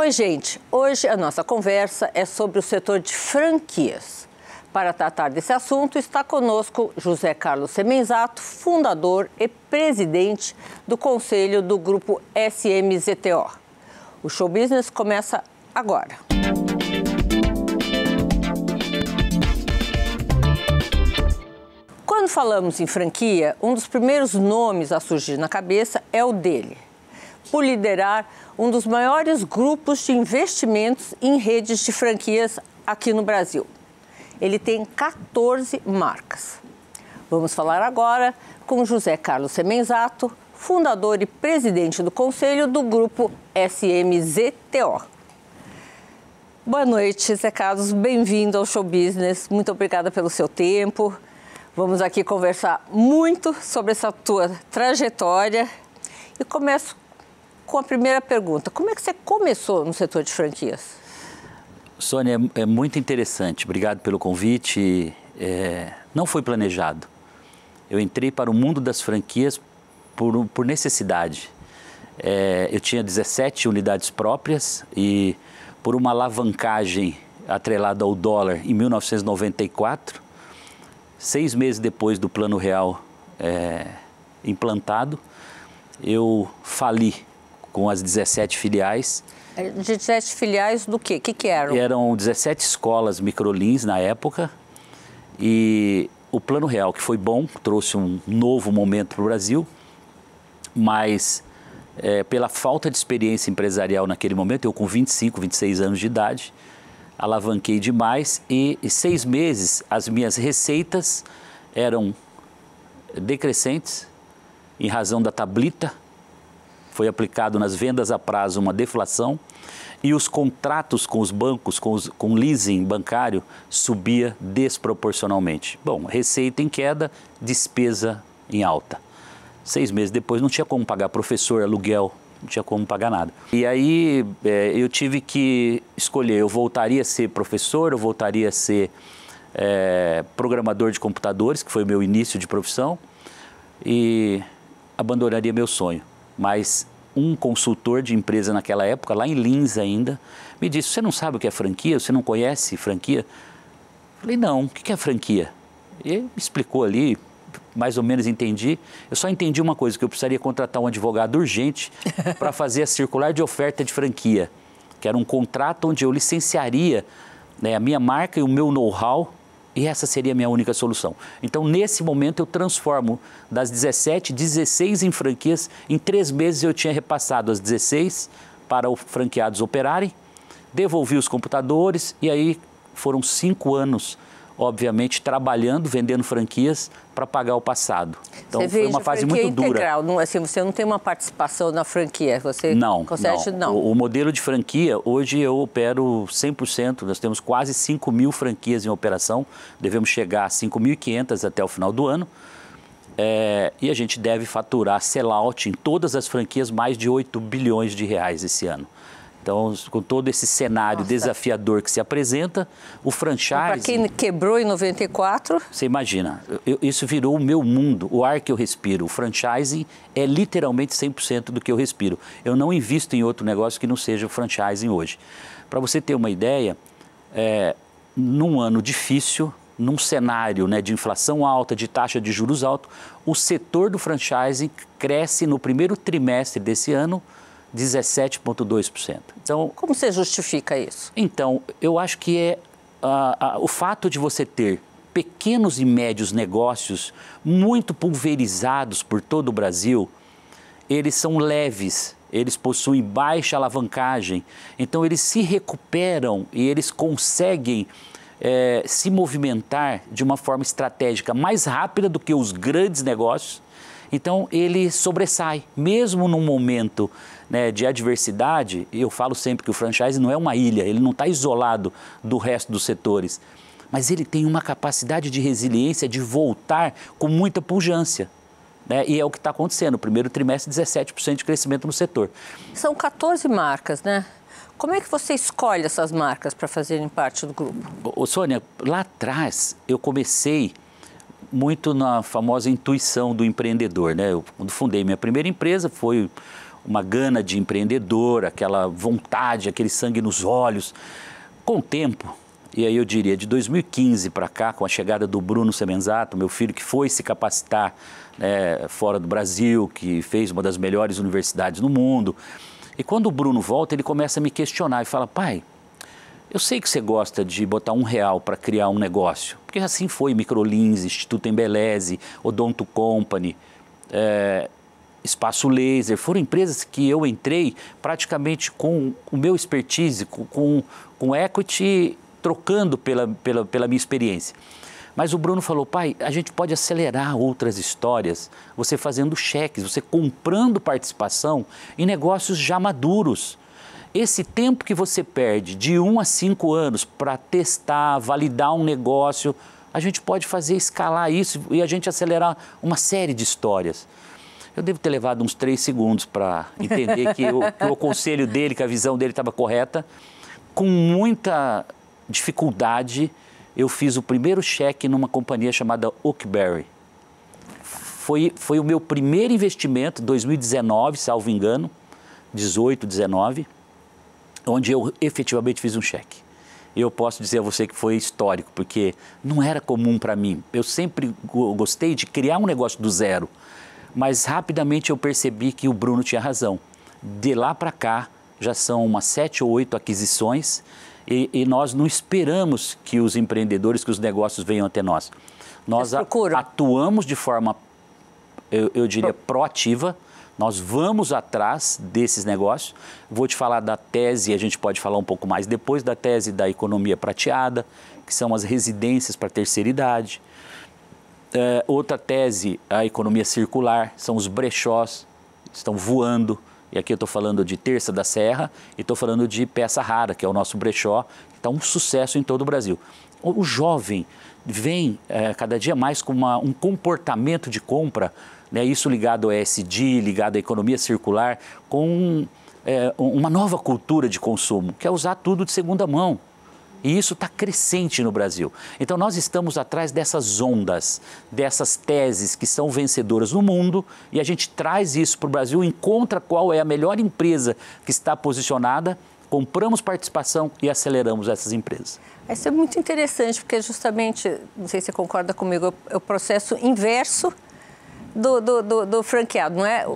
Oi, gente. Hoje a nossa conversa é sobre o setor de franquias. Para tratar desse assunto, está conosco José Carlos Semenzato, fundador e presidente do conselho do grupo SMZTO. O show business começa agora. Quando falamos em franquia, um dos primeiros nomes a surgir na cabeça é o dele, por liderar um dos maiores grupos de investimentos em redes de franquias aqui no Brasil. Ele tem 14 marcas. Vamos falar agora com José Carlos Semenzato, fundador e presidente do conselho do grupo SMZTO. Boa noite, Zé Carlos. Bem-vindo ao Show Business. Muito obrigada pelo seu tempo. Vamos aqui conversar muito sobre essa tua trajetória. E começo com a primeira pergunta. Como é que você começou no setor de franquias? Sônia, é, é muito interessante. Obrigado pelo convite. É, não foi planejado. Eu entrei para o mundo das franquias por, por necessidade. É, eu tinha 17 unidades próprias e, por uma alavancagem atrelada ao dólar em 1994, seis meses depois do Plano Real é, implantado, eu fali com as 17 filiais. 17 é, filiais do quê? O que, que eram? Eram 17 escolas microlins na época e o Plano Real, que foi bom, trouxe um novo momento para o Brasil, mas é, pela falta de experiência empresarial naquele momento, eu com 25, 26 anos de idade, alavanquei demais e em seis meses as minhas receitas eram decrescentes em razão da tablita foi aplicado nas vendas a prazo uma deflação e os contratos com os bancos, com, os, com leasing bancário, subia desproporcionalmente. Bom, receita em queda, despesa em alta. Seis meses depois não tinha como pagar professor, aluguel, não tinha como pagar nada. E aí é, eu tive que escolher, eu voltaria a ser professor, eu voltaria a ser é, programador de computadores, que foi o meu início de profissão, e abandonaria meu sonho mas um consultor de empresa naquela época, lá em Linz ainda, me disse: Você não sabe o que é franquia? Você não conhece franquia? Falei: Não, o que é franquia? E ele me explicou ali, mais ou menos entendi. Eu só entendi uma coisa, que eu precisaria contratar um advogado urgente para fazer a circular de oferta de franquia, que era um contrato onde eu licenciaria né, a minha marca e o meu know-how e essa seria a minha única solução. Então, nesse momento, eu transformo das 17, 16 em franquias. Em três meses, eu tinha repassado as 16 para os franqueados operarem, devolvi os computadores e aí foram cinco anos obviamente, trabalhando, vendendo franquias para pagar o passado. Então você foi uma fase muito integral, dura. Não, assim, você não tem uma participação na franquia, você não, consegue, não. não. O, o, modelo de franquia, hoje eu opero 100%, nós temos quase 5 mil franquias em operação, devemos chegar a 5.500 até o final do ano. É, e a gente deve faturar sellout em todas as franquias mais de 8 bilhões de reais esse ano. Então, com todo esse cenário Nossa. desafiador que se apresenta, o franchise. Para quem quebrou em 94. Você imagina, eu, isso virou o meu mundo, o ar que eu respiro. O franchising é literalmente 100% do que eu respiro. Eu não invisto em outro negócio que não seja o franchising hoje. Para você ter uma ideia, é, num ano difícil, num cenário né, de inflação alta, de taxa de juros alta, o setor do franchising cresce no primeiro trimestre desse ano 17,2%. Então, Como você justifica isso? Então, eu acho que é o fato de você ter pequenos e médios negócios muito pulverizados por todo o Brasil, eles são leves, eles possuem baixa alavancagem, então eles se recuperam e eles conseguem é, se movimentar de uma forma estratégica mais rápida do que os grandes negócios então ele sobressai, mesmo num momento né, de adversidade. Eu falo sempre que o franchise não é uma ilha, ele não está isolado do resto dos setores, mas ele tem uma capacidade de resiliência de voltar com muita pujança. Né? E é o que está acontecendo. O primeiro trimestre, 17% de crescimento no setor. São 14 marcas, né? Como é que você escolhe essas marcas para fazerem parte do grupo? Ô, Sônia, lá atrás eu comecei muito na famosa intuição do empreendedor, né? Eu, quando fundei minha primeira empresa, foi uma gana de empreendedor, aquela vontade, aquele sangue nos olhos. Com o tempo, e aí eu diria, de 2015 para cá, com a chegada do Bruno Semenzato, meu filho que foi se capacitar né, fora do Brasil, que fez uma das melhores universidades no mundo. E quando o Bruno volta, ele começa a me questionar e fala, pai, eu sei que você gosta de botar um real para criar um negócio, porque assim foi Microlins, Instituto Embeleze, Odonto Company, é, Espaço Laser, foram empresas que eu entrei praticamente com o meu expertise, com, com equity, trocando pela, pela, pela minha experiência. Mas o Bruno falou, pai, a gente pode acelerar outras histórias, você fazendo cheques, você comprando participação em negócios já maduros esse tempo que você perde de um a cinco anos para testar, validar um negócio, a gente pode fazer escalar isso e a gente acelerar uma série de histórias. Eu devo ter levado uns três segundos para entender que, eu, que o conselho dele, que a visão dele estava correta. Com muita dificuldade, eu fiz o primeiro cheque numa companhia chamada Oakberry. Foi, foi o meu primeiro investimento, 2019, salvo engano, 18, 19 onde eu efetivamente fiz um cheque. Eu posso dizer a você que foi histórico, porque não era comum para mim. Eu sempre gostei de criar um negócio do zero, mas rapidamente eu percebi que o Bruno tinha razão. De lá para cá, já são umas sete ou oito aquisições e, e, nós não esperamos que os empreendedores, que os negócios venham até nós. Nós atuamos de forma, eu, eu diria, proativa nós vamos atrás desses negócios. Vou te falar da tese, a gente pode falar um pouco mais depois da tese da economia prateada, que são as residências para terceira idade. É, outra tese, a economia circular, são os brechós, estão voando. E aqui eu estou falando de Terça da Serra e estou falando de Peça Rara, que é o nosso brechó, que está um sucesso em todo o Brasil. O jovem vem é, cada dia mais com uma, um comportamento de compra né, isso ligado ao ESG, ligado à economia circular, com é, uma nova cultura de consumo, que é usar tudo de segunda mão. E isso está crescente no Brasil. Então, nós estamos atrás dessas ondas, dessas teses que são vencedoras no mundo, e a gente traz isso para o Brasil, encontra qual é a melhor empresa que está posicionada, compramos participação e aceleramos essas empresas. Isso é muito interessante, porque justamente, não sei se você concorda comigo, é o processo inverso do, do, do, do franqueado, não é?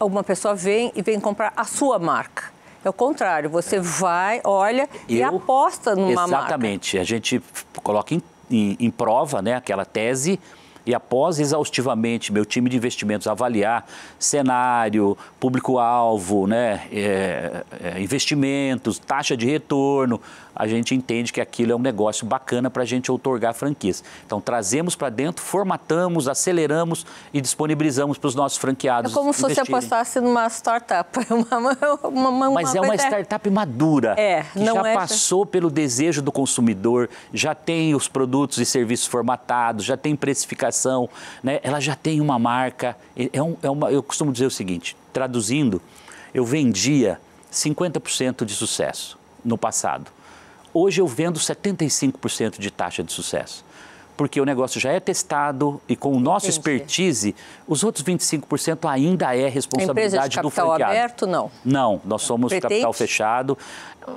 Uma pessoa vem e vem comprar a sua marca. É o contrário, você vai, olha Eu, e aposta numa exatamente. marca. Exatamente, a gente coloca em, em, em prova né, aquela tese e após exaustivamente meu time de investimentos avaliar cenário, público-alvo, né, é, é, investimentos, taxa de retorno, a gente entende que aquilo é um negócio bacana para a gente outorgar franquias. Então, trazemos para dentro, formatamos, aceleramos e disponibilizamos para os nossos franqueados. É como se você apostasse numa startup. Uma, uma, uma, Mas é uma startup madura, é, que já é... passou pelo desejo do consumidor, já tem os produtos e serviços formatados, já tem precificação, né? ela já tem uma marca. É, um, é uma, eu costumo dizer o seguinte, traduzindo, eu vendia 50% de sucesso no passado. Hoje eu vendo 75% de taxa de sucesso porque o negócio já é testado e com o nosso Entendi. expertise, os outros 25% ainda é responsabilidade do franqueado. Empresa de capital aberto, não? Não, nós somos Pretende? capital fechado.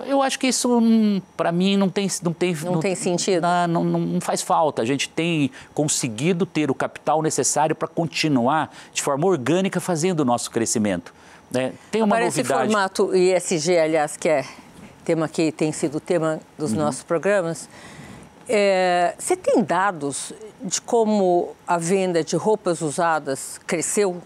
Eu acho que isso, hum, para mim, não tem... Não tem, não, não tem sentido? Não, não, não faz falta. A gente tem conseguido ter o capital necessário para continuar, de forma orgânica, fazendo o nosso crescimento. Né? Tem uma Aparece novidade... formato ISG, aliás, que é tema que tem sido o tema dos uhum. nossos programas. É, você tem dados de como a venda de roupas usadas cresceu?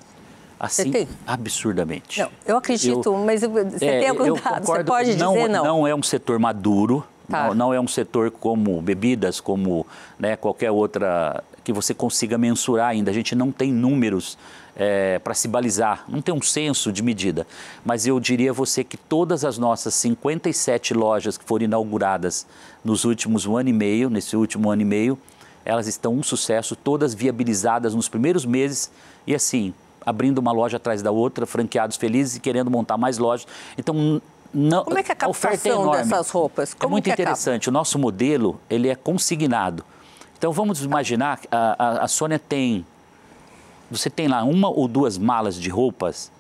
Assim, você tem? absurdamente. Não, eu acredito, eu, mas eh, você é, tem algum dado? Você pode não, dizer é, não? Não é um setor maduro. Tá. Não, não, é um setor como bebidas, como né, qualquer outra que você consiga mensurar ainda. A gente não tem números é, para se balizar, não tem um senso de medida. Mas eu diria a você que todas as nossas 57 lojas que foram inauguradas nos últimos um ano e meio, nesse último ano e meio, elas estão um sucesso, todas viabilizadas nos primeiros meses e assim, abrindo uma loja atrás da outra, franqueados felizes e querendo montar mais lojas. Então, não, Como é que é a é captação é dessas roupas? É Como é muito interessante, acaba? o nosso modelo ele é consignado. Então vamos imaginar, a, a, a Sônia tem você tem lá uma ou duas malas de roupas,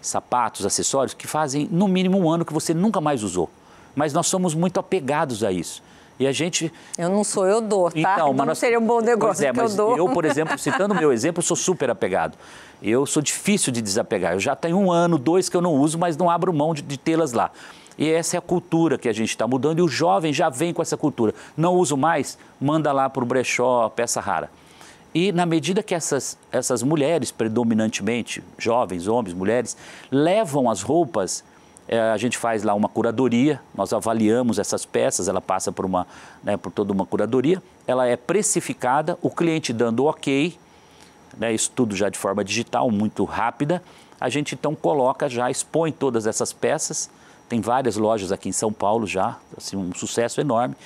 sapatos, acessórios que fazem no mínimo um ano que você nunca mais usou. Mas nós somos muito apegados a isso. E a gente. Eu não sou, eu dou, tá? Então, mas não nós... seria um bom é, negócio é, que eu dou. Eu, por exemplo, citando o meu exemplo, sou super apegado. Eu sou difícil de desapegar. Eu já tenho um ano, dois que eu não uso, mas não abro mão de, de tê-las lá. E essa é a cultura que a gente está mudando e o jovem já vem com essa cultura. Não uso mais, manda lá para o brechó, peça rara. E na medida que essas, essas mulheres, predominantemente jovens, homens, mulheres, levam as roupas, é, a gente faz lá uma curadoria, nós avaliamos essas peças, ela passa por, uma, né, por toda uma curadoria, ela é precificada, o cliente dando ok, né, isso tudo já de forma digital, muito rápida, a gente então coloca já, expõe todas essas peças, tem várias lojas aqui em São Paulo já, assim, um sucesso enorme.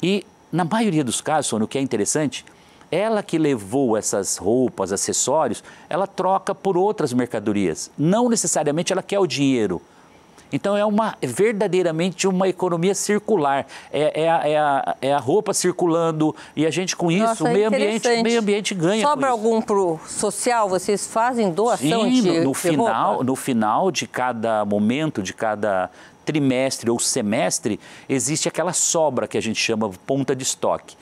E na maioria dos casos, Sônia, o que é interessante ela que levou essas roupas, acessórios, ela troca por outras mercadorias. Não necessariamente ela quer o dinheiro. Então é uma verdadeiramente uma economia circular. É, é, a, é, a, é a, roupa circulando e a gente com isso, Nossa, o, é meio ambiente, o meio ambiente ganha. Sobra algum para o social? Vocês fazem doação Sim, de, no, no de final, roupa? No final de cada momento, de cada trimestre ou semestre, existe aquela sobra que a gente chama ponta de estoque.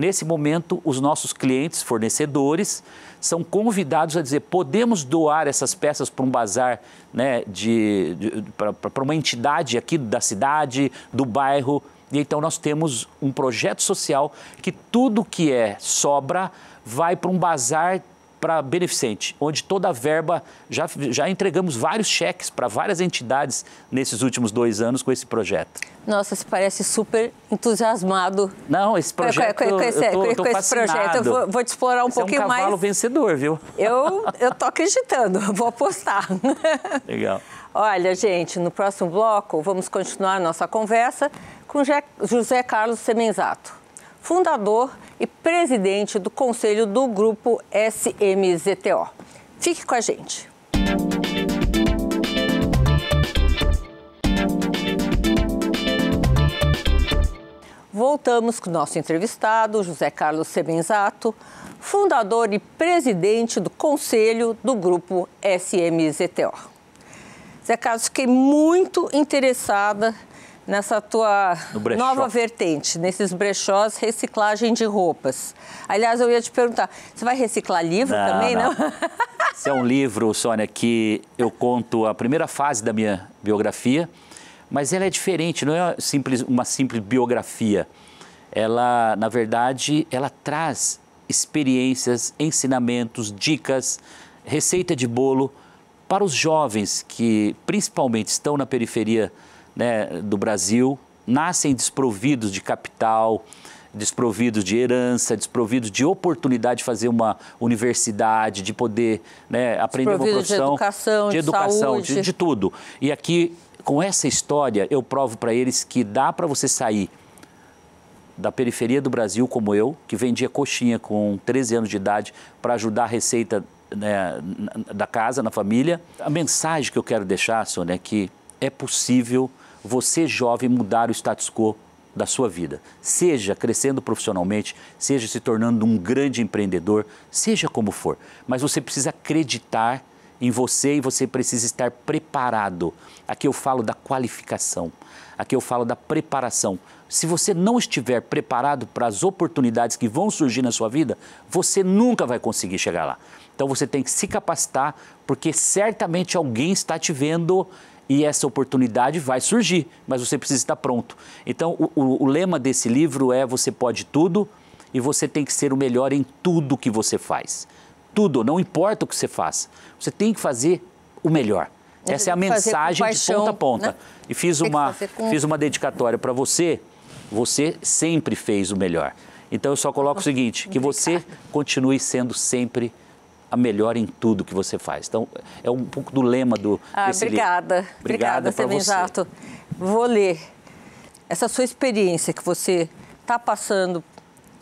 Nesse momento, os nossos clientes, fornecedores, são convidados a dizer: podemos doar essas peças para um bazar, né, de, de para uma entidade aqui da cidade, do bairro. E então nós temos um projeto social que tudo que é sobra vai para um bazar para beneficente, onde toda a verba, já, já entregamos vários cheques para várias entidades nesses últimos dois anos com esse projeto. Nossa, você parece super entusiasmado. Não, esse projeto. Com, com, com esse, eu tô, tô esse projeto, eu vou, vou te explorar um esse pouquinho mais. É um cavalo mais. vencedor, viu? Eu, eu tô acreditando, vou apostar. Legal. Olha, gente, no próximo bloco vamos continuar nossa conversa com José Carlos Semenzato, fundador e presidente do conselho do grupo SMZTO. Fique com a gente. Voltamos com o nosso entrevistado, José Carlos Semenzato, fundador e presidente do conselho do grupo SMZTO. Zé Carlos, fiquei muito interessada nessa tua nova vertente, nesses brechós, reciclagem de roupas. Aliás, eu ia te perguntar, você vai reciclar livro não, também, não? não? Esse é um livro, Sônia, que eu conto a primeira fase da minha biografia, mas ela é diferente, não é simples, uma simples biografia. Ela, na verdade, ela traz experiências, ensinamentos, dicas, receita de bolo para os jovens que principalmente estão na periferia né, do Brasil nascem desprovidos de capital, desprovidos de herança, desprovidos de oportunidade de fazer uma universidade, de poder né, aprender uma profissão. De educação, de, de educação, de, de, tudo. E aqui, com essa história, eu provo para eles que dá para você sair da periferia do Brasil, como eu, que vendia coxinha com 13 anos de idade para ajudar a receita né, da casa, na família. A mensagem que eu quero deixar, Sônia, é que é possível você jovem mudar o status quo da sua vida. Seja crescendo profissionalmente, seja se tornando um grande empreendedor, seja como for. Mas você precisa acreditar em você e você precisa estar preparado. Aqui eu falo da qualificação, aqui eu falo da preparação. Se você não estiver preparado para as oportunidades que vão surgir na sua vida, você nunca vai conseguir chegar lá. Então você tem que se capacitar, porque certamente alguém está te vendo e essa oportunidade vai surgir, mas você precisa estar pronto. Então, o, o, o lema desse livro é: você pode tudo e você tem que ser o melhor em tudo que você faz. Tudo, não importa o que você faça, você tem que fazer o melhor. Essa é a mensagem paixão, de ponta a ponta. Né? E fiz uma, com... fiz uma dedicatória para você. Você sempre fez o melhor. Então eu só coloco o seguinte: que você continue sendo sempre o a melhor em tudo que você faz. Então, é um pouco do lema do. Ah, obrigada. Livro. Obrigada, obrigada Jato. Vou ler. Essa sua experiência que você está passando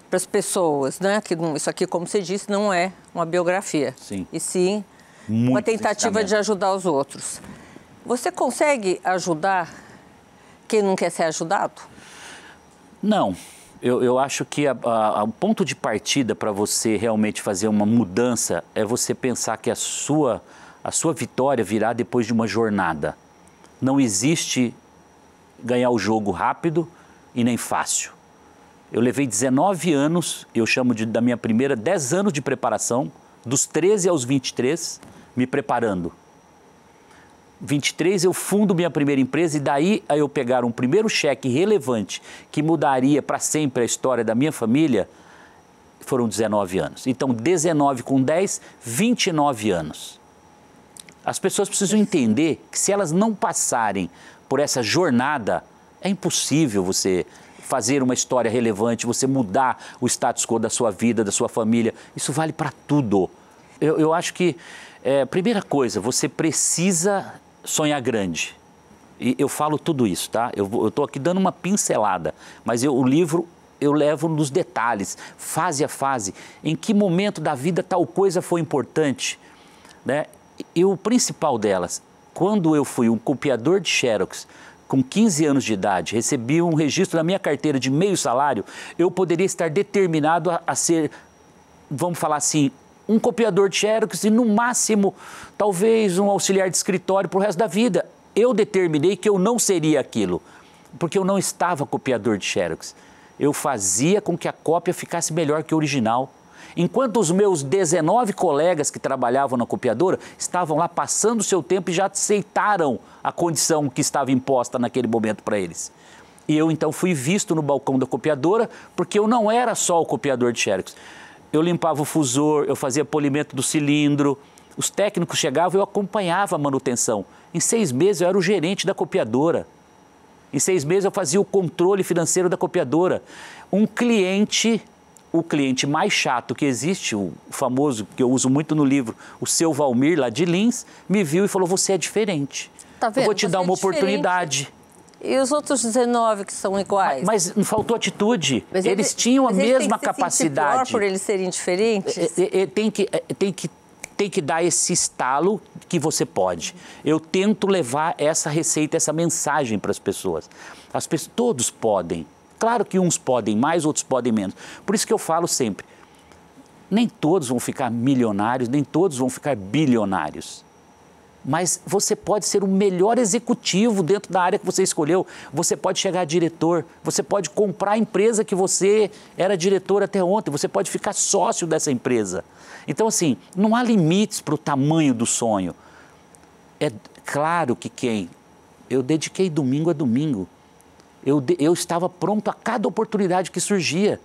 para as pessoas, né? Que isso aqui, como você disse, não é uma biografia. Sim. E sim Muito uma tentativa de ajudar os outros. Você consegue ajudar quem não quer ser ajudado? Não. Não. Eu, eu acho que a, a, o ponto de partida para você realmente fazer uma mudança é você pensar que a sua, a sua vitória virá depois de uma jornada. Não existe ganhar o jogo rápido e nem fácil. Eu levei 19 anos, eu chamo de, da minha primeira 10 anos de preparação, dos 13 aos 23, me preparando. 23 eu fundo minha primeira empresa e daí a eu pegar um primeiro cheque relevante que mudaria para sempre a história da minha família, foram 19 anos. Então 19 com 10, 29 anos. As pessoas precisam entender que se elas não passarem por essa jornada, é impossível você fazer uma história relevante, você mudar o status quo da sua vida, da sua família. Isso vale para tudo. Eu, eu acho que é, primeira coisa, você precisa sonhar grande. E eu falo tudo isso, tá? Eu estou aqui dando uma pincelada, mas eu, o livro eu levo nos detalhes, fase a fase, em que momento da vida tal coisa foi importante. Né? E o principal delas, quando eu fui um copiador de Xerox, com 15 anos de idade, recebi um registro na minha carteira de meio salário, eu poderia estar determinado a, a ser, vamos falar assim, um copiador de xerox e, no máximo, talvez um auxiliar de escritório para o resto da vida. Eu determinei que eu não seria aquilo, porque eu não estava copiador de xerox. Eu fazia com que a cópia ficasse melhor que o original. Enquanto os meus 19 colegas que trabalhavam na copiadora estavam lá passando o seu tempo e já aceitaram a condição que estava imposta naquele momento para eles. E eu então fui visto no balcão da copiadora, porque eu não era só o copiador de xerox eu limpava o fusor, eu fazia polimento do cilindro. Os técnicos chegavam, eu acompanhava a manutenção. Em seis meses eu era o gerente da copiadora. Em seis meses eu fazia o controle financeiro da copiadora. Um cliente, o cliente mais chato que existe, o famoso que eu uso muito no livro, o seu Valmir lá de Lins, me viu e falou: Você é diferente. Tá eu vou te Você dar é uma é oportunidade. E os outros 19 que são iguais? Mas, mas faltou atitude. Mas eles, tinham mas a mesma capacidade. Pior por eles serem diferentes? É, é, é, tem que, é, tem que tem que dar esse estalo que você pode. Eu tento levar essa receita, essa mensagem para as pessoas. As pessoas todos podem. Claro que uns podem mais, outros podem menos. Por isso que eu falo sempre: nem todos vão ficar milionários, nem todos vão ficar bilionários mas você pode ser o melhor executivo dentro da área que você escolheu. Você pode chegar a diretor, você pode comprar a empresa que você era diretor até ontem, você pode ficar sócio dessa empresa. Então, assim, não há limites para o tamanho do sonho. É claro que quem. Eu dediquei domingo a domingo. Eu, eu estava pronto a cada oportunidade que surgia.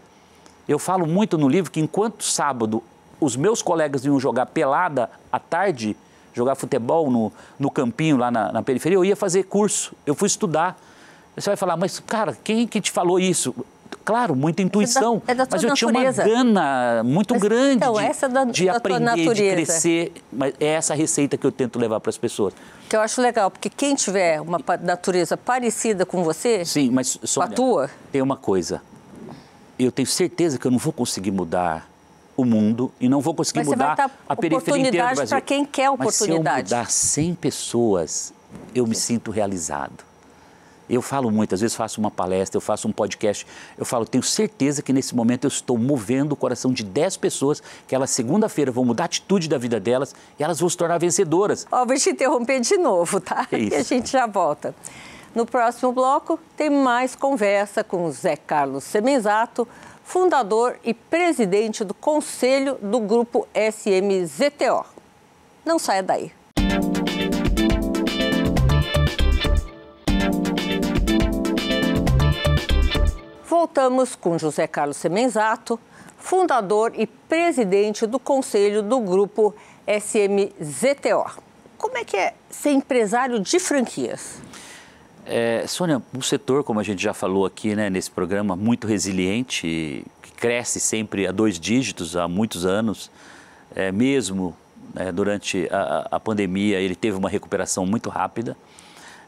Eu falo muito no livro que enquanto sábado os meus colegas iam jogar pelada à tarde, jogar futebol no, no campinho lá na, na periferia, eu ia fazer curso, eu fui estudar. Você vai falar, mas cara, quem que te falou isso? claro, muita é intuição, é da, é da mas eu natureza. tinha uma gana muito mas, grande então, de, é da, de aprender, de crescer. Mas é essa receita que eu tento levar para as pessoas. Que eu acho legal, porque quem tiver uma natureza parecida com você, Sim, mas, Sônia, com a tua... tem uma coisa. Eu tenho certeza que eu não vou conseguir mudar o mundo e não vou conseguir Mas mudar a periferia inteira do Brasil. para quem quer oportunidade. Mas se eu mudar 100 pessoas, eu me sinto realizado. Eu falo muito, às vezes faço uma palestra, eu faço um podcast, eu falo, tenho certeza que nesse momento eu estou movendo o coração de 10 pessoas, que elas segunda-feira vão mudar a atitude da vida delas e elas vão se tornar vencedoras. Ó, oh, vou te interromper de novo, tá? É isso. E a gente já volta. No próximo bloco tem mais conversa com o Zé Carlos Semenzato, fundador e presidente do conselho do grupo SMZTO. Não saia daí. Voltamos com José Carlos Semenzato, fundador e presidente do conselho do grupo SMZTO. Como é que é ser empresário de franquias? É, Sônia, um setor, como a gente já falou aqui né, nesse programa, muito resiliente, que cresce sempre a dois dígitos há muitos anos, é, mesmo né, durante a, a, pandemia, ele teve uma recuperação muito rápida.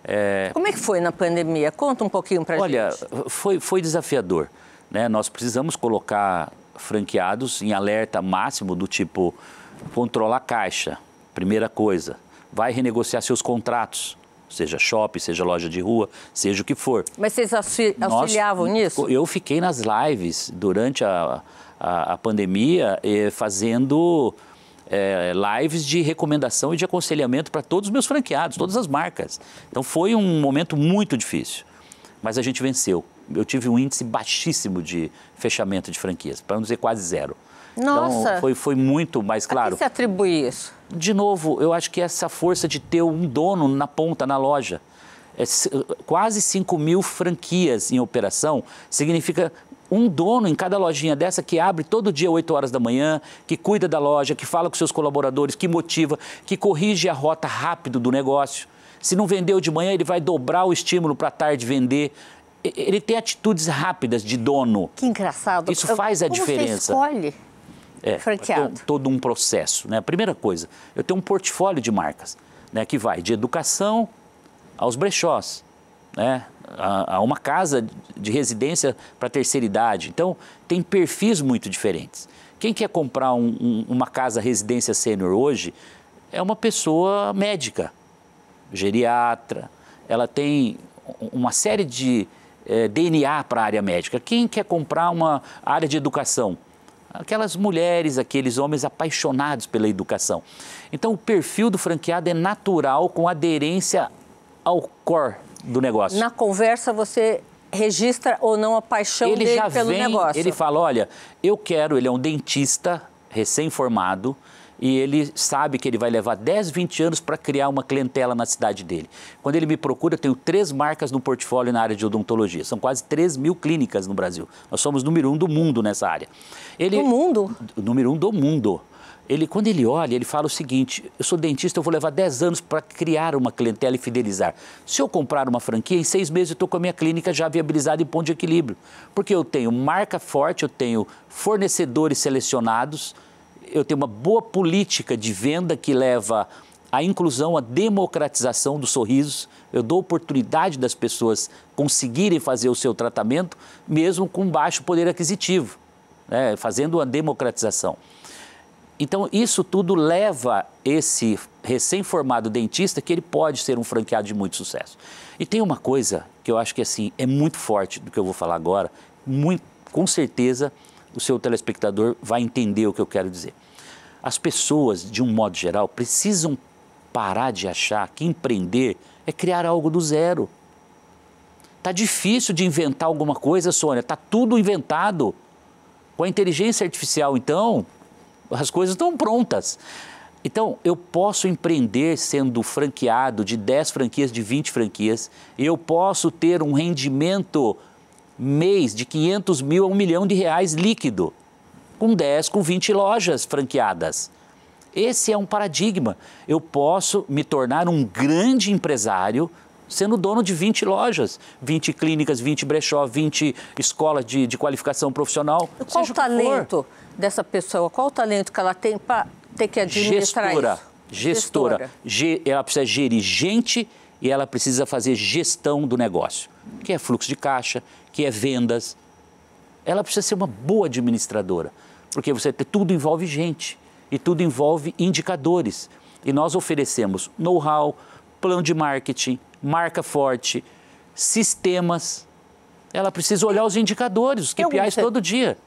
É... Como é que foi na pandemia? Conta um pouquinho para gente. Olha, foi, foi desafiador. Né? Nós precisamos colocar franqueados em alerta máximo do tipo controlar a caixa, primeira coisa. Vai renegociar seus contratos, seja shopping, seja loja de rua, seja o que for. Mas vocês auxiliavam Nós, nisso? Eu fiquei nas lives durante a, a, a pandemia eh, fazendo é, lives de recomendação e de aconselhamento para todos os meus franqueados, todas as marcas. Então foi um momento muito difícil, mas a gente venceu. Eu tive um índice baixíssimo de fechamento de franquias, para não dizer quase zero. Então, Nossa. Então foi, foi muito mais claro. A que se atribui isso? de novo, eu acho que essa força de ter um dono na ponta, na loja, é, quase 5 mil franquias em operação, significa um dono em cada lojinha dessa que abre todo dia 8 horas da manhã, que cuida da loja, que fala com seus colaboradores, que motiva, que corrige a rota rápido do negócio. Se não vendeu de manhã, ele vai dobrar o estímulo para tarde vender. Ele tem atitudes rápidas de dono. Que engraçado. Isso faz a Como diferença. Você escolhe? É, franqueado. Todo um processo. Né? Primeira coisa, eu tenho um portfólio de marcas né, que vai de educação aos brechós, né, a, a uma casa de residência para terceira idade. Então, tem perfis muito diferentes. Quem quer comprar um, um, uma casa residência sênior hoje é uma pessoa médica, geriatra, ela tem uma série de eh, DNA para a área médica. Quem quer comprar uma área de educação? aquelas mulheres, aqueles homens apaixonados pela educação. Então, o perfil do franqueado é natural com aderência ao core do negócio. Na conversa, você registra ou não a paixão ele dele já pelo vem, negócio? Ele fala: olha, eu quero, ele é um dentista recém-formado e ele sabe que ele vai levar 10, 20 anos para criar uma clientela na cidade dele. Quando ele me procura, eu tenho três marcas no portfólio na área de odontologia. São quase 3 mil clínicas no Brasil. Nós somos número um do mundo nessa área. Ele, do mundo? Número um do mundo. Ele, quando ele olha, ele fala o seguinte: eu sou dentista, eu vou levar 10 anos para criar uma clientela e fidelizar. Se eu comprar uma franquia, em seis meses eu estou com a minha clínica já viabilizada em ponto de equilíbrio. Porque eu tenho marca forte, eu tenho fornecedores selecionados, eu tenho uma boa política de venda que leva à inclusão, à democratização dos sorrisos. Eu dou oportunidade das pessoas conseguirem fazer o seu tratamento, mesmo com baixo poder aquisitivo, né? fazendo a democratização. Então, isso tudo leva esse recém-formado dentista que ele pode ser um franqueado de muito sucesso. E tem uma coisa que eu acho que assim é muito forte do que eu vou falar agora, muito, com certeza o seu telespectador vai entender o que eu quero dizer. As pessoas, de um modo geral, precisam parar de achar que empreender é criar algo do zero. está difícil de inventar alguma coisa, Sônia, está tudo inventado. Com a inteligência artificial, então, as coisas estão prontas. Então, eu posso empreender sendo franqueado de 10 franquias, de 20 franquias, eu posso ter um rendimento mês de 500 mil a 1 milhão de reais líquido, com 10, com 20 lojas franqueadas. Esse é um paradigma. Eu posso me tornar um grande empresário sendo dono de 20 lojas, 20 clínicas, 20 brechó, 20 escolas de, de qualificação profissional. Qual o talento dessa pessoa? Qual o talento que ela tem para ter que administrar gestora, isso? Gestora. Gestora. ela precisa gerir gente e ela precisa fazer gestão do negócio, que é fluxo de caixa, que é vendas. Ela precisa ser uma boa administradora, porque você tudo envolve gente e tudo envolve indicadores. E nós oferecemos know-how, plano de marketing, marca forte, sistemas. Ela precisa olhar os indicadores, os KPIs todo dia.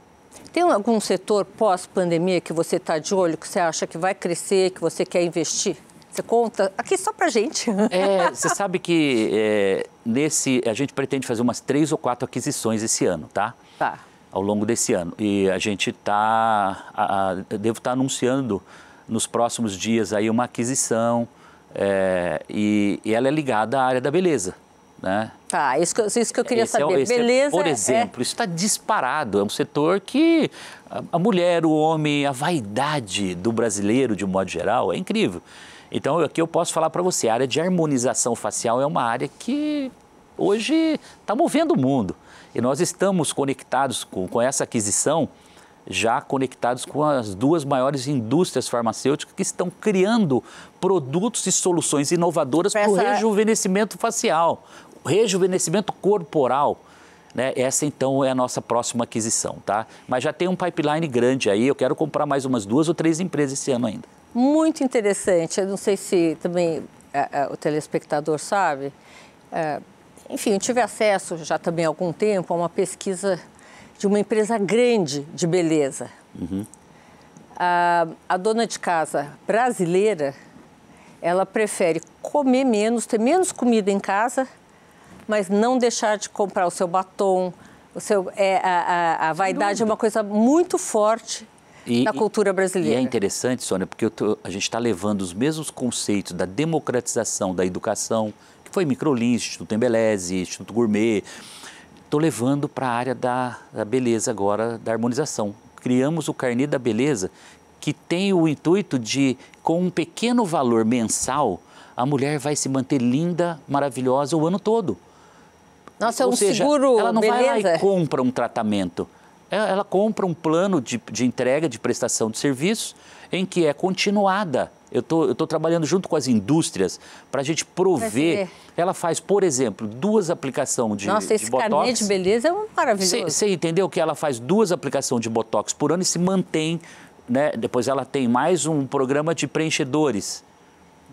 Tem algum setor pós-pandemia que você está de olho, que você acha que vai crescer, que você quer investir? Você conta aqui só pra gente. É, você sabe que é, nesse a gente pretende fazer umas três ou quatro aquisições esse ano, tá? Tá. Ao longo desse ano. E a gente tá. A, a, devo estar tá anunciando nos próximos dias aí uma aquisição. É, e, e ela é ligada à área da beleza. Né? Tá, isso que, isso que eu queria esse é saber. É, Beleza. É, por exemplo, é... isso está disparado. É um setor que a, a, mulher, o homem, a vaidade do brasileiro, de um modo geral, é incrível. Então, aqui eu posso falar para você, a área de harmonização facial é uma área que hoje está movendo o mundo. E nós estamos conectados com, com essa aquisição, já conectados com as duas maiores indústrias farmacêuticas que estão criando produtos e soluções inovadoras para o rejuvenescimento facial, rejuvenescimento corporal. Né? Essa então é a nossa próxima aquisição, tá? Mas já tem um pipeline grande aí, eu quero comprar mais umas duas ou três empresas esse ano ainda. Muito interessante, eu não sei se também é, é, o telespectador sabe. É, enfim, eu tive acesso já também há algum tempo a uma pesquisa de uma empresa grande de beleza. Uhum. a dona de casa brasileira, ela prefere comer menos, ter menos comida em casa mas não deixar de comprar o seu batom. O seu, é, a, a, a vaidade é uma coisa muito forte e, na cultura brasileira. E é interessante, Sônia, porque tô, a gente está levando os mesmos conceitos da democratização da educação, que foi Microlins, Instituto Embeleze, Instituto Gourmet, estou levando para a área da, da, beleza agora, da harmonização. Criamos o carnê da beleza, que tem o intuito de, com um pequeno valor mensal, a mulher vai se manter linda, maravilhosa o ano todo. Nossa, é um seja, seguro. Ela não beleza. vai lá e compra um tratamento. Ela, é, ela compra um plano de, de entrega, de prestação de serviços, em que é continuada. Eu estou trabalhando junto com as indústrias para a gente prover. Ela faz, por exemplo, duas aplicações de, Nossa, esse de Botox. Nossa, de beleza é maravilhoso. Você entendeu que ela faz duas aplicações de Botox por ano e se mantém. Né? Depois ela tem mais um programa de preenchedores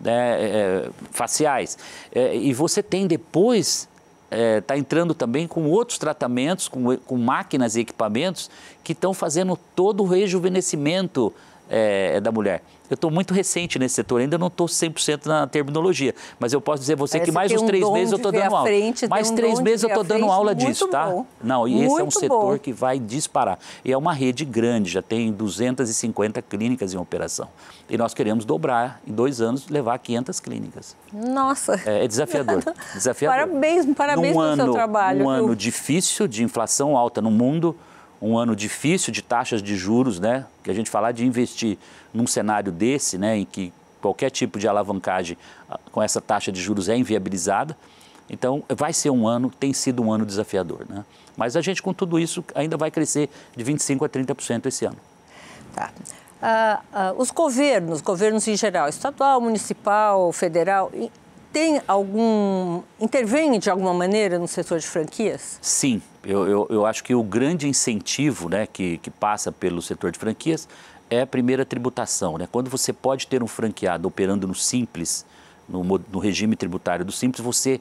né? É, é faciais. É, e você tem depois está é, tá entrando também com outros tratamentos, com, com máquinas e equipamentos que estão fazendo todo o rejuvenescimento é, da mulher. Eu estou muito recente nesse setor, ainda não estou 100% na terminologia, mas eu posso dizer a você Parece que mais uns um três meses eu estou dando aula. Frente, mais um três meses eu estou dando aula disso, tá? bom. tá? Não, e muito esse é um setor bom. que vai disparar. E é uma rede grande, já tem 250 clínicas em operação. E nós queremos dobrar, em dois anos, levar 500 clínicas. Nossa! É, é desafiador, desafiador. Parabéns, parabéns pelo seu trabalho. Um ano difícil, de inflação alta no mundo, um ano difícil de taxas de juros, né? Que a gente falar de investir num cenário desse, né, em que qualquer tipo de alavancagem ah, com essa taxa de juros é inviabilizada. Então, vai ser um ano, tem sido um ano desafiador, né? Mas a gente, com tudo isso, ainda vai crescer de 25% a 30% esse ano. Tá. Uh, uh, os governos, governos em geral, estadual, municipal, federal, tem algum. intervém de alguma maneira no setor de franquias? Sim, eu, eu, eu acho que o grande incentivo né, que, que passa pelo setor de franquias é a primeira tributação. Né? Quando você pode ter um franqueado operando no simples, no, no regime tributário do simples, você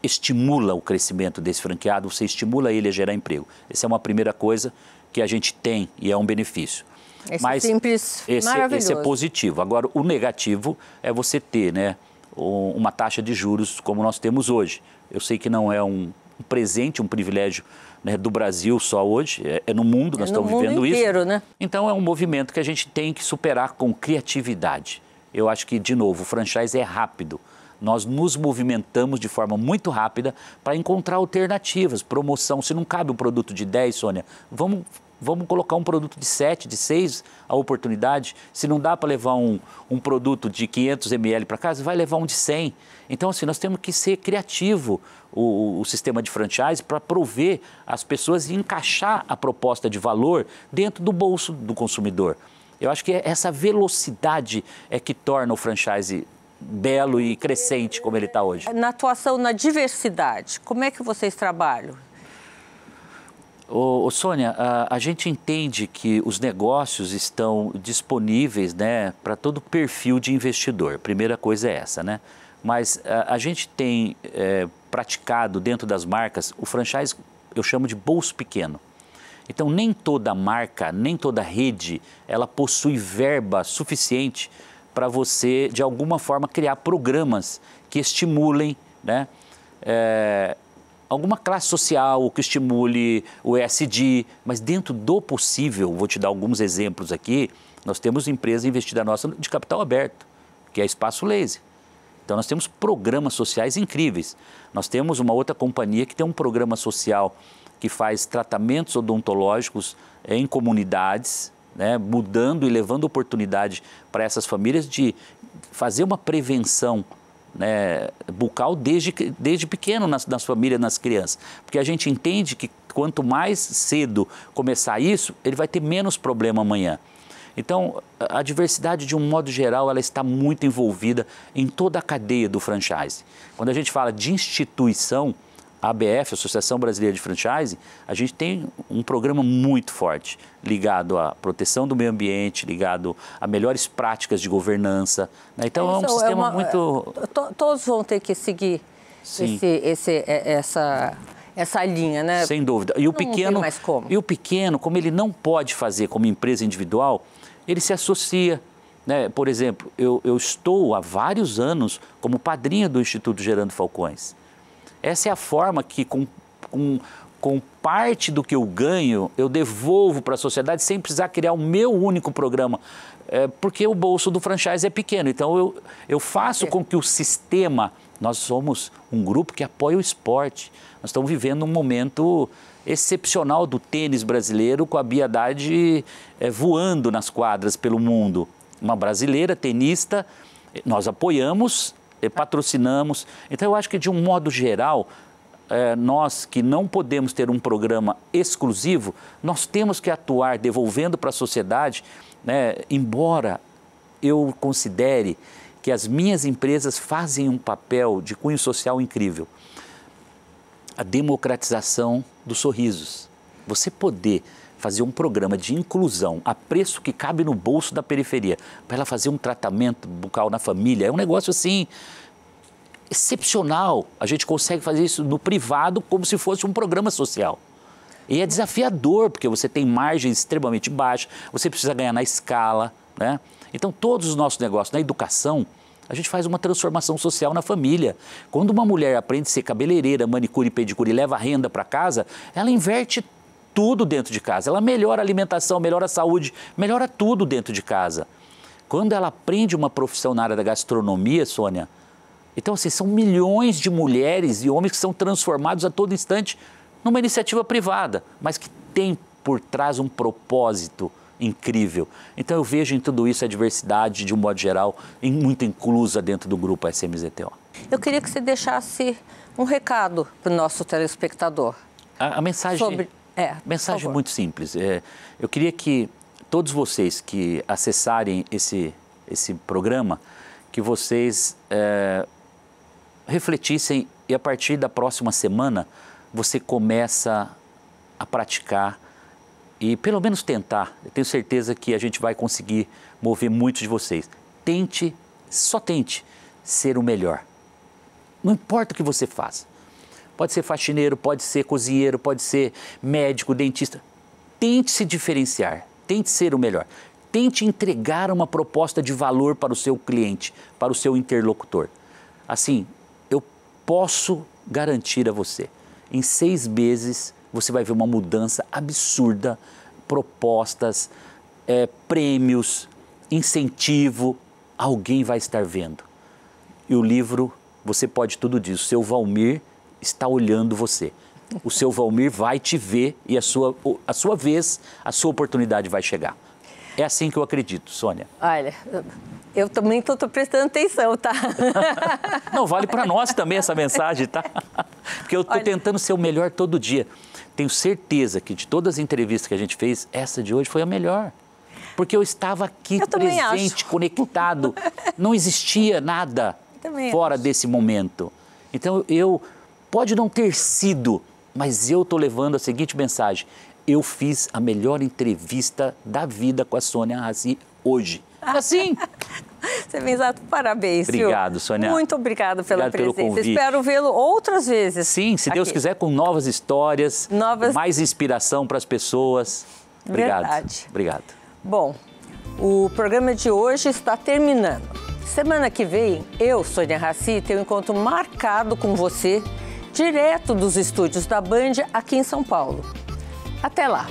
estimula o crescimento desse franqueado, você estimula ele a gerar emprego. Essa é uma primeira coisa que a gente tem e é um benefício. Esse Mas simples, esse, é, esse é positivo. Agora, o negativo é você ter né, uma taxa de juros como nós temos hoje. Eu sei que não é um presente, um privilégio né, do Brasil só hoje, é, é no mundo, nós é no estamos mundo vivendo inteiro, isso. Né? Então é um movimento que a gente tem que superar com criatividade. Eu acho que, de novo, o franchise é rápido nós nos movimentamos de forma muito rápida para encontrar alternativas, promoção. Se não cabe um produto de 10, Sônia, vamos vamos colocar um produto de 7, de 6 a oportunidade. Se não dá para levar um, um produto de 500 ml para casa, vai levar um de 100. Então, assim, nós temos que ser criativo o, o sistema de franchise para prover as pessoas e encaixar a proposta de valor dentro do bolso do consumidor. Eu acho que é essa velocidade é que torna o franchise belo e crescente como ele está hoje. Na atuação na diversidade, como é que vocês trabalham? Ô, ô Sônia, a, a, gente entende que os negócios estão disponíveis né, para todo perfil de investidor. Primeira coisa é essa, né? Mas a, a gente tem é, praticado dentro das marcas o franchise, eu chamo de bolso pequeno. Então, nem toda marca, nem toda rede, ela possui verba suficiente para você, de alguma forma, criar programas que estimulem né, é, alguma classe social, que estimule o ESG, mas dentro do possível, vou te dar alguns exemplos aqui, nós temos empresa investida nossa de capital aberto, que é Espaço Laser. Então nós temos programas sociais incríveis. Nós temos uma outra companhia que tem um programa social que faz tratamentos odontológicos em comunidades, né, mudando e levando oportunidade para essas famílias de fazer uma prevenção né, bucal desde, desde pequeno nas, nas famílias, nas crianças. Porque a gente entende que quanto mais cedo começar isso, ele vai ter menos problema amanhã. Então, a diversidade, de um modo geral, ela está muito envolvida em toda a cadeia do franchise. Quando a gente fala de instituição, ABF, Associação Brasileira de Franchising, a gente tem um programa muito forte ligado à proteção do meio ambiente, ligado a melhores práticas de governança. Né? Então é, é um sistema é uma, muito. É, to, todos vão ter que seguir esse, esse, é, essa essa linha, né? Sem dúvida. E o pequeno, mais como. e o pequeno, como ele não pode fazer como empresa individual, ele se associa. Né? Por exemplo, eu, eu estou há vários anos como padrinho do Instituto Gerando Falcões. Essa é a forma que, com, com, com parte do que eu ganho, eu devolvo para a sociedade sem precisar criar o meu único programa. É, porque o bolso do franchise é pequeno. Então, eu, eu faço é. com que o sistema. Nós somos um grupo que apoia o esporte. Nós estamos vivendo um momento excepcional do tênis brasileiro, com a Bia é, voando nas quadras pelo mundo. Uma brasileira tenista, nós apoiamos eh, patrocinamos. Então, eu acho que, de um modo geral, é, nós que não podemos ter um programa exclusivo, nós temos que atuar devolvendo para a sociedade, né, embora eu considere que as minhas empresas fazem um papel de cunho social incrível. A democratização dos sorrisos. Você poder fazer um programa de inclusão a preço que cabe no bolso da periferia, para ela fazer um tratamento bucal na família, é um negócio assim excepcional. A gente consegue fazer isso no privado como se fosse um programa social. E é desafiador, porque você tem margem extremamente baixa, você precisa ganhar na escala, né? Então, todos os nossos negócios na educação, a gente faz uma transformação social na família. Quando uma mulher aprende a ser cabeleireira, manicure e pedicure e leva renda para casa, ela inverte tudo dentro de casa. Ela melhora a alimentação, melhora a saúde, melhora tudo dentro de casa. Quando ela aprende uma profissão na área da gastronomia, Sônia, então assim, são milhões de mulheres e homens que são transformados a todo instante numa iniciativa privada, mas que tem por trás um propósito incrível. Então eu vejo em tudo isso a diversidade, de um modo geral, muito inclusa dentro do grupo SMZTO. Eu queria que você deixasse um recado para o nosso telespectador. A, a mensagem... Sobre é, Mensagem muito simples. É, eu queria que todos vocês que acessarem esse, esse programa, que vocês é, refletissem e a partir da próxima semana você começa a praticar e pelo menos tentar. Eu tenho certeza que a gente vai conseguir mover muitos de vocês. Tente, só tente ser o melhor. Não importa o que você faça Pode ser faxineiro, pode ser cozinheiro, pode ser médico, dentista. Tente se diferenciar, tente ser o melhor. Tente entregar uma proposta de valor para o seu cliente, para o seu interlocutor. Assim, eu posso garantir a você: em seis meses você vai ver uma mudança absurda, propostas, é, prêmios, incentivo, alguém vai estar vendo. E o livro Você Pode Tudo Disso, seu Valmir está olhando você. O seu Valmir vai te ver e a sua, a sua vez, a sua oportunidade vai chegar. É assim que eu acredito, Sônia. Olha, eu também estou prestando atenção, tá? Não, vale para nós também essa mensagem, tá? Porque eu estou tentando ser o melhor todo dia. Tenho certeza que de todas as entrevistas que a gente fez, essa de hoje foi a melhor. Porque eu estava aqui eu presente, conectado. Não existia nada fora acho. desse momento. Então eu Pode não ter sido, mas eu estou levando a seguinte mensagem: eu fiz a melhor entrevista da vida com a Sônia Rassi hoje. Ah. Assim. Você é exato, parabéns. Obrigado, Sônia. Muito obrigado pela obrigado presença. Espero vê-lo outras vezes. Sim, se aqui. Deus quiser, com novas histórias, novas... mais inspiração para as pessoas. Obrigado. Verdade. Obrigado. Bom, o programa de hoje está terminando. Semana que vem, eu, Sônia Raci, tenho um encontro marcado com você direto dos estúdios da Band aqui em São Paulo. Até lá!